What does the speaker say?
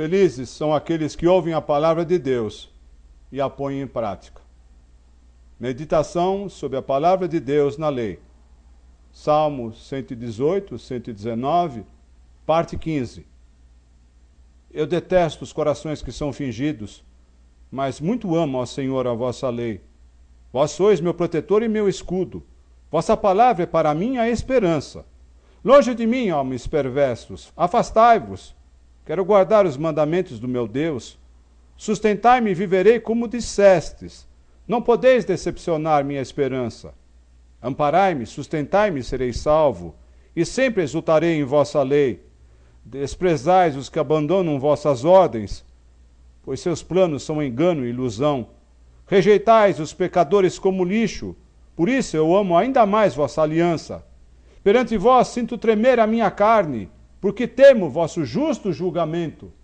Felizes são aqueles que ouvem a palavra de Deus e a põem em prática. Meditação sobre a palavra de Deus na lei. Salmo 118, 119, parte 15. Eu detesto os corações que são fingidos, mas muito amo, ó Senhor, a vossa lei. Vós sois meu protetor e meu escudo. Vossa palavra é para mim a esperança. Longe de mim, homens perversos, afastai-vos Quero guardar os mandamentos do meu Deus. Sustentai-me e viverei como dissestes. Não podeis decepcionar minha esperança. Amparai-me, sustentai-me, serei salvo, e sempre exultarei em vossa lei. Desprezais os que abandonam vossas ordens, pois seus planos são engano e ilusão. Rejeitais os pecadores como lixo, por isso eu amo ainda mais vossa aliança. Perante vós sinto tremer a minha carne, porque temo vosso justo julgamento.